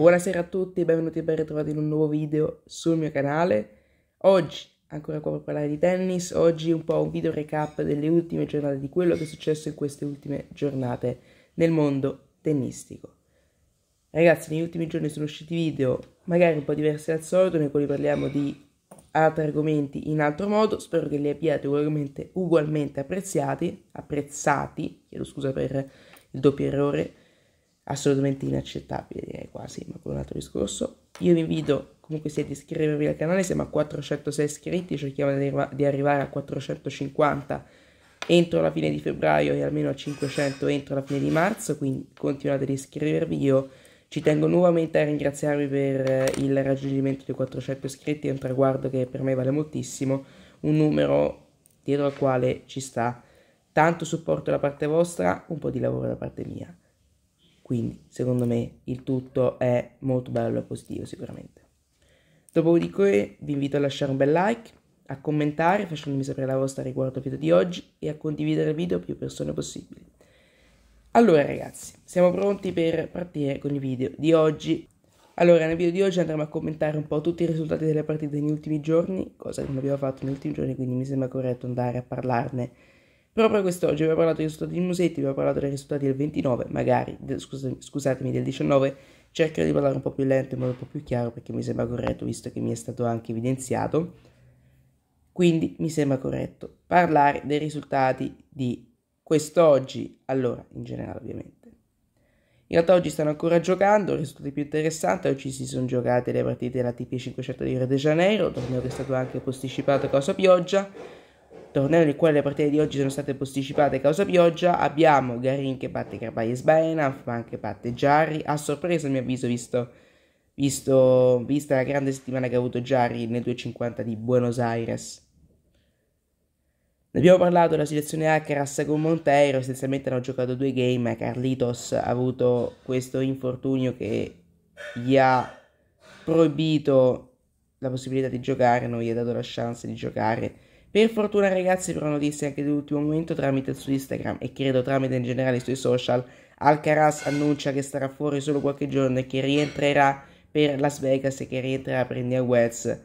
Buonasera a tutti, benvenuti e ben ritrovati in un nuovo video sul mio canale. Oggi, ancora qua per parlare di tennis, oggi un po' un video recap delle ultime giornate, di quello che è successo in queste ultime giornate nel mondo tennistico. Ragazzi, negli ultimi giorni sono usciti video magari un po' diversi dal solito, nei quali parliamo di altri argomenti in altro modo, spero che li abbiate ugualmente, ugualmente apprezzati, apprezzati, chiedo scusa per il doppio errore, assolutamente inaccettabile direi quasi, ma con un altro discorso. Io vi invito comunque sia siete iscrivervi al canale, siamo a 406 iscritti, cerchiamo di, di arrivare a 450 entro la fine di febbraio e almeno a 500 entro la fine di marzo, quindi continuate ad iscrivervi, io ci tengo nuovamente a ringraziarvi per eh, il raggiungimento dei 400 iscritti, è un traguardo che per me vale moltissimo, un numero dietro al quale ci sta tanto supporto da parte vostra, un po' di lavoro da parte mia. Quindi, secondo me, il tutto è molto bello e positivo sicuramente. Dopodiché vi invito a lasciare un bel like, a commentare facendomi sapere la vostra riguardo al video di oggi e a condividere il video a più persone possibili. Allora ragazzi, siamo pronti per partire con il video di oggi. Allora, nel video di oggi andremo a commentare un po' tutti i risultati delle partite negli ultimi giorni, cosa che non abbiamo fatto negli ultimi giorni, quindi mi sembra corretto andare a parlarne Proprio quest'oggi vi ho parlato dei risultati dei musetti, vi ho parlato dei risultati del 29, magari, de, scusami, scusatemi, del 19, cercherò di parlare un po' più lento, in modo un po' più chiaro, perché mi sembra corretto, visto che mi è stato anche evidenziato. Quindi mi sembra corretto parlare dei risultati di quest'oggi, allora, in generale ovviamente. In realtà oggi stanno ancora giocando, il risultato più interessanti, oggi si sono giocate le partite della TP500 di Rio de Janeiro, torneo che è stato anche posticipato a causa pioggia, torneo nel quale le partite di oggi sono state posticipate a causa pioggia, abbiamo Garin che batte Carvalhes Baena, Frank che batte Jarry, a sorpresa a mio avviso visto, visto, vista la grande settimana che ha avuto Jarry nel 2.50 di Buenos Aires. Ne abbiamo parlato della situazione Alcaraz con Monteiro, essenzialmente hanno giocato due game, eh, Carlitos ha avuto questo infortunio che gli ha proibito la possibilità di giocare, non gli ha dato la chance di giocare per fortuna ragazzi però notizie anche dell'ultimo momento tramite su Instagram e credo tramite in generale sui social, Alcaraz annuncia che starà fuori solo qualche giorno e che rientrerà per Las Vegas e che rientrerà per India Wells.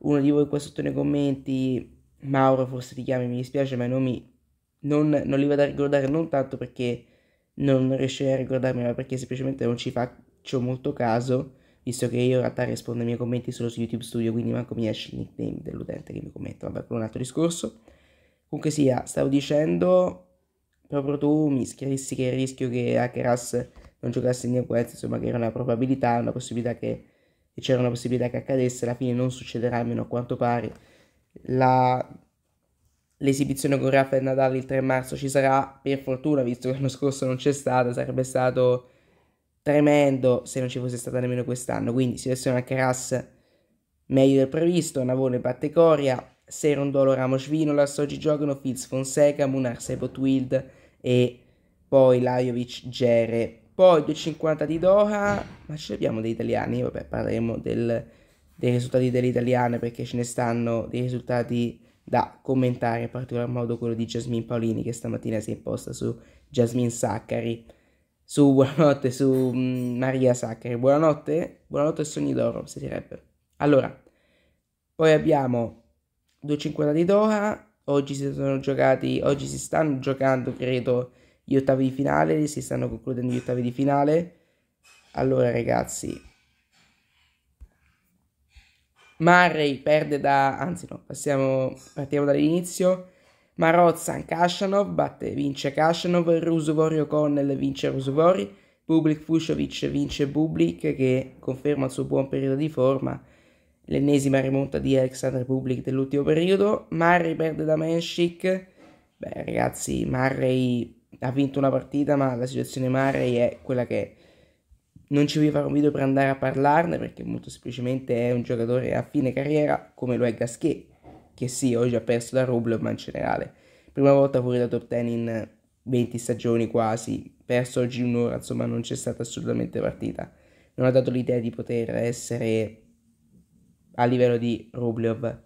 Uno di voi qua sotto nei commenti, Mauro forse ti chiami, mi dispiace ma i nomi non, non li vado a ricordare non tanto perché non riuscirei a ricordarmi ma perché semplicemente non ci faccio molto caso visto che io in realtà rispondo ai miei commenti solo su YouTube Studio, quindi manco mi esce il nickname dell'utente che mi commenta, vabbè, con un altro discorso. Comunque sia, stavo dicendo, proprio tu mi schiarissi che il rischio che Hackerass non giocasse in Neoquest, insomma che era una probabilità, una possibilità che, che c'era una possibilità che accadesse, alla fine non succederà almeno a quanto pare. La l'esibizione con Rafael Nadal il 3 marzo ci sarà, per fortuna, visto che l'anno scorso non c'è stata, sarebbe stato tremendo se non ci fosse stata nemmeno quest'anno. Quindi seleziona Alcaraz meglio del previsto, Navone batte Coria, Serondolo, Ramos, Vinolas, oggi giocano Fitz, Fonseca, Munar, Sebotwild e poi Lajovic, Gere. Poi 2.50 di Doha, ma ci abbiamo degli italiani? Vabbè, parleremo del, dei risultati delle italiane perché ce ne stanno dei risultati da commentare, in particolar modo quello di Jasmine Paolini che stamattina si è imposta su Jasmine Saccari su Buonanotte, su mm, Maria Sacre. Buonanotte, buonanotte e sogni d'oro, si direbbe. Allora, poi abbiamo 2.50 di Doha, oggi si sono giocati, oggi si stanno giocando, credo, gli ottavi di finale, si stanno concludendo gli ottavi di finale. Allora, ragazzi, Murray perde da, anzi no, passiamo, partiamo dall'inizio. Marozan Kashanov batte vince Kashanov, Rusuvorio Connell vince Rusuvori, Bublik Fushovic vince Bublik che conferma il suo buon periodo di forma, l'ennesima rimonta di Alexander Bublik dell'ultimo periodo, Murray perde da Menshik, beh ragazzi Murray ha vinto una partita ma la situazione Murray è quella che Non ci vuole fare un video per andare a parlarne perché molto semplicemente è un giocatore a fine carriera come lo è Gasquet, che sì, oggi ha perso da Rublev, ma in generale. Prima volta fuori da top 10 in 20 stagioni quasi, perso oggi un'ora, insomma non c'è stata assolutamente partita. Non ha dato l'idea di poter essere a livello di Rublev.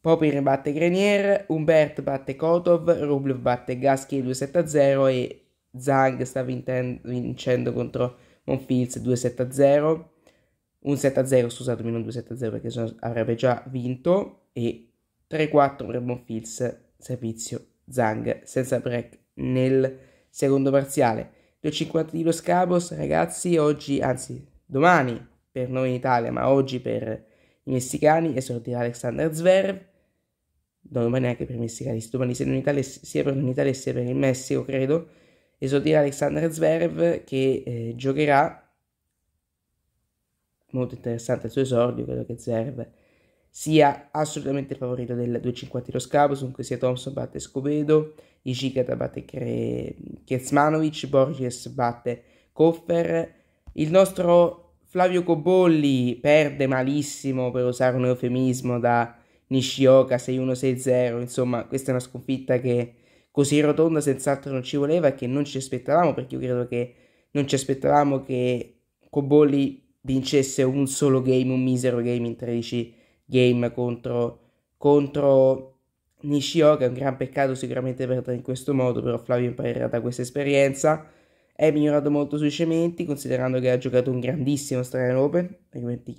Popir batte Grenier, Humbert batte Kotov, Rublev batte Gaschi 2-7-0 e Zhang sta vincendo contro Monfils 2-7-0 un 7-0, scusatemi, non 2-7-0 perché avrebbe già vinto, e 3-4 per Fils, Servizio, Zang, senza break nel secondo parziale. 2,50 di Los Cabos, ragazzi, oggi, anzi domani per noi in Italia, ma oggi per i messicani, esordirà Alexander Zverev, domani anche per i messicani, domani sia, Italia, sia per l'Italia sia per il Messico, credo, esordirà Alexander Zverev che eh, giocherà molto interessante il suo esordio, quello che serve, sia assolutamente il favorito del 2-5 tiro scavo, su cui sia Thompson batte Scovedo, Ishigata batte Kre... Kiezmanovic, Borges batte Koffer, il nostro Flavio Cobolli perde malissimo, per usare un eufemismo, da Nishioka 6-1-6-0, insomma questa è una sconfitta che così rotonda senz'altro non ci voleva e che non ci aspettavamo, perché io credo che non ci aspettavamo che Cobolli vincesse un solo game, un misero game in 13 game contro, contro Nishioka. È un gran peccato sicuramente perderla in questo modo, però Flavio imparerà da questa esperienza. È migliorato molto sui cementi, considerando che ha giocato un grandissimo Australian Open.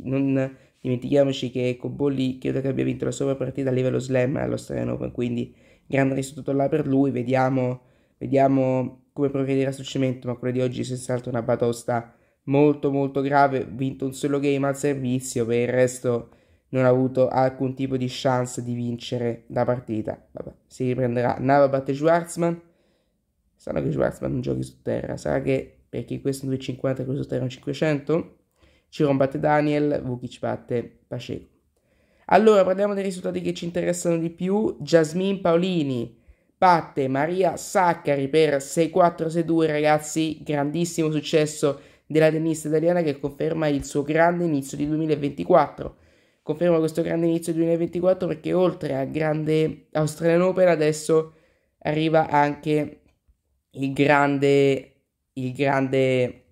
Non dimentichiamoci che Cobolli credo che abbia vinto la sua partita a livello slam all'Australian Open, quindi grande risultato là per lui. Vediamo, vediamo come progredirà sul cemento, ma quella di oggi è senz'altro una batosta molto molto grave, vinto un solo game al servizio, per il resto non ha avuto alcun tipo di chance di vincere la partita. Vabbè, si riprenderà. Nava batte Schwarzman. Sanno che Schwarzman non giochi su terra, sarà che perché questo è un 250 e questo su terra è un 500. Ciron batte Daniel, Vukic batte Pacheco. Allora, parliamo dei risultati che ci interessano di più. Jasmine Paolini batte Maria Saccari per 6-4-6-2, ragazzi. Grandissimo successo della tennista italiana che conferma il suo grande inizio di 2024. Conferma questo grande inizio di 2024 perché oltre al grande Australian Open adesso arriva anche il grande, il grande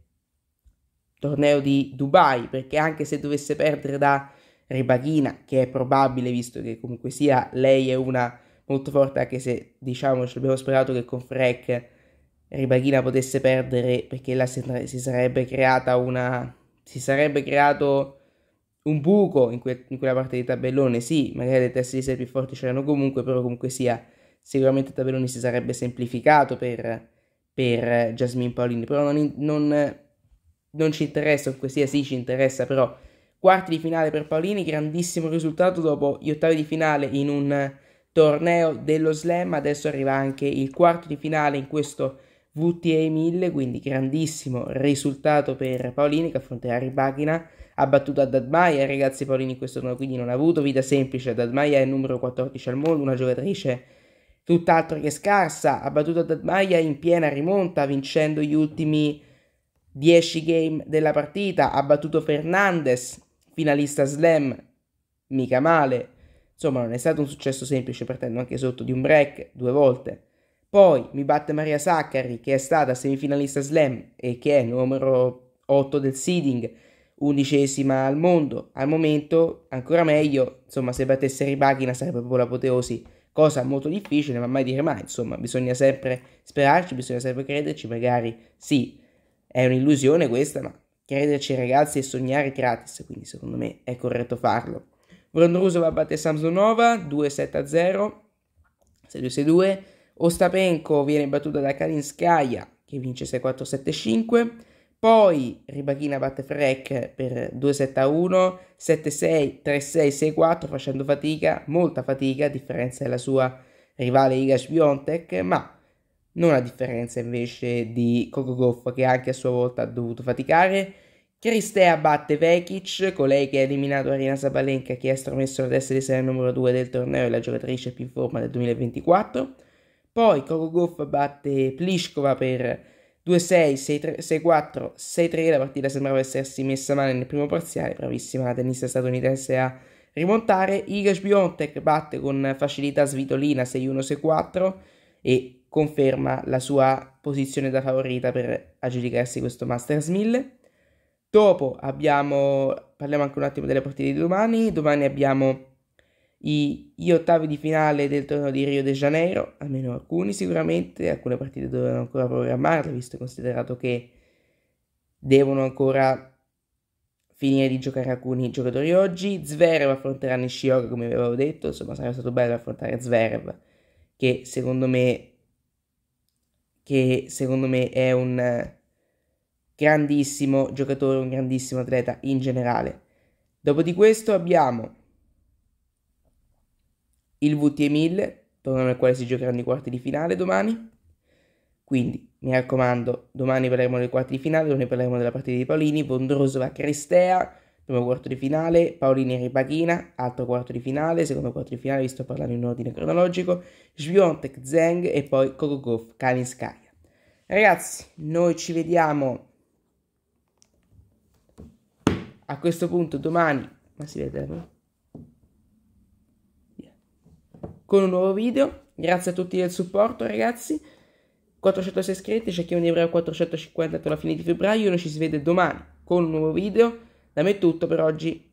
torneo di Dubai perché anche se dovesse perdere da Ribachina che è probabile visto che comunque sia lei è una molto forte anche se diciamo ci abbiamo sperato che con Freck Ribachina potesse perdere perché là si sarebbe creata una si sarebbe creato un buco in, que- in, quella parte di tabellone sì magari le teste di serie più forti c'erano comunque però comunque sia sicuramente il tabellone si sarebbe semplificato per, per Jasmine Paolini però non, non, non ci interessa comunque sia sì ci interessa però quarti di finale per Paolini grandissimo risultato dopo gli ottavi di finale in un torneo dello slam adesso arriva anche il quarto di finale in questo VTA 1000, quindi grandissimo risultato per Paolini che affronterà Ribachina, ha battuto a Dadmaia, ragazzi Paolini in questo turno quindi non ha avuto vita semplice, Dadmaia è il numero 14 al mondo, una giocatrice tutt'altro che scarsa, ha battuto a Dadmaia in piena rimonta vincendo gli ultimi 10 game della partita, ha battuto Fernandez, finalista slam, mica male, insomma non è stato un successo semplice partendo anche sotto di un break due volte poi mi batte Maria Saccari, che è stata semifinalista slam e che è numero 8 del seeding, undicesima al mondo. Al momento, ancora meglio, insomma, se battesse Ribachina sarebbe proprio l'apoteosi, cosa molto difficile, ma mai dire mai, insomma, bisogna sempre sperarci, bisogna sempre crederci, magari sì, è un'illusione questa, ma crederci ragazzi e sognare gratis, quindi secondo me è corretto farlo. Bruno Russo va a battere Samsonova 2-7-0, 6-2-6-2, Ostapenko viene battuta da Kalinskaya che vince 6-4-7-5. Poi Ribachina batte Freck per 2-7-1, 7-6, 3-6, 6-4 facendo fatica, molta fatica a differenza della sua rivale Iga Swiatek, ma non a differenza invece di Coco Goff che anche a sua volta ha dovuto faticare. Cristea batte Vekic, colei che ha eliminato Arina Sabalenka che è estromesso la testa di serie numero 2 del torneo e la giocatrice più in forma del 2024. Poi Korogov batte Pliskova per 2-6, 6-4, 6-3. La partita sembrava essersi messa male nel primo parziale. Bravissima la tennista statunitense a rimontare. Igas Biontek batte con facilità Svitolina 6-1, 6-4 e conferma la sua posizione da favorita per aggiudicarsi questo Masters 1000. Dopo abbiamo, parliamo anche un attimo delle partite di domani. Domani abbiamo gli ottavi di finale del torneo di Rio de Janeiro, almeno alcuni sicuramente, alcune partite dovevano ancora programmarle, visto e considerato che devono ancora finire di giocare alcuni giocatori oggi. Zverev affronterà Nishioka, come avevo detto, insomma sarebbe stato bello affrontare Zverev, che secondo me, che secondo me è un grandissimo giocatore, un grandissimo atleta in generale. Dopo di questo abbiamo il VT 1000, torneo nel quale si giocheranno i quarti di finale domani. Quindi, mi raccomando, domani parleremo dei quarti di finale, domani parleremo della partita di Paolini, Bondrosova Cristea, primo quarto di finale, Paolini Ripaghina, altro quarto di finale, secondo quarto di finale, vi sto parlando in ordine cronologico, Sviontek Zeng e poi Kokogov Kalinskaya. Ragazzi, noi ci vediamo a questo punto domani, ma si vede, no? con un nuovo video. Grazie a tutti del supporto, ragazzi. 406 iscritti, c'è chi non ne avrà 450 alla fine di febbraio. Noi ci si vede domani con un nuovo video. Da me è tutto per oggi.